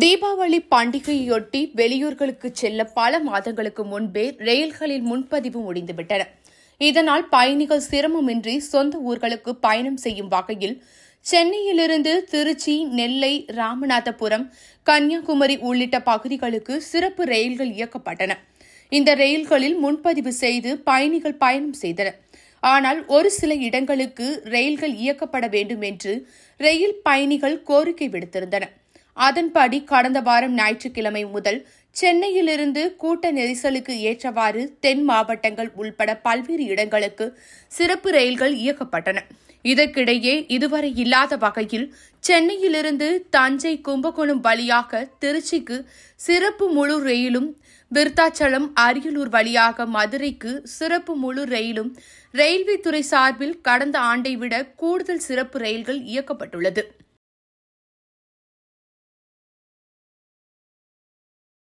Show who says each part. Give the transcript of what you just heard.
Speaker 1: தீபாவளி பண்டிகையொட்டி வெளியூர்களுக்கு செல்ல பல மாதங்களுக்கு முன்பே ரயில்களில் முன்பதிவு முடிந்துவிட்டன இதனால் பயணிகள் சிரமமின்றி சொந்த ஊர்களுக்கு பயணம் செய்யும் வகையில் சென்னையிலிருந்து திருச்சி நெல்லை ராமநாதபுரம் கன்னியாகுமரி உள்ளிட்ட பகுதிகளுக்கு சிறப்பு ரயில்கள் இயக்கப்பட்டன இந்த ரயில்களில் முன்பதிவு செய்து பயணிகள் பயணம் செய்தனர் ஆனால் ஒரு சில இடங்களுக்கு ரயில்கள் இயக்கப்பட வேண்டும் என்று ரயில் பயணிகள் கோரிக்கை விடுத்திருந்தனர் அதன்படி கடந்த வாரம் ஞாயிற்றுக்கிழமை முதல் சென்னையிலிருந்து கூட்ட நெரிசலுக்கு ஏற்றவாறு தென் மாவட்டங்கள் உள்பட பல்வேறு இடங்களுக்கு சிறப்பு ரயில்கள் இயக்கப்பட்டன இதற்கிடையே இதுவரை இல்லாத வகையில் சென்னையிலிருந்து தஞ்சை கும்பகோணம் வழியாக திருச்சிக்கு சிறப்பு முழு ரயிலும் விருத்தாச்சலம் அரியலூர் வழியாக மதுரைக்கு சிறப்பு முழு ரயிலும் ரயில்வே துறை சார்பில் கடந்த ஆண்டை விட கூடுதல் சிறப்பு ரயில்கள் இயக்கப்பட்டுள்ளது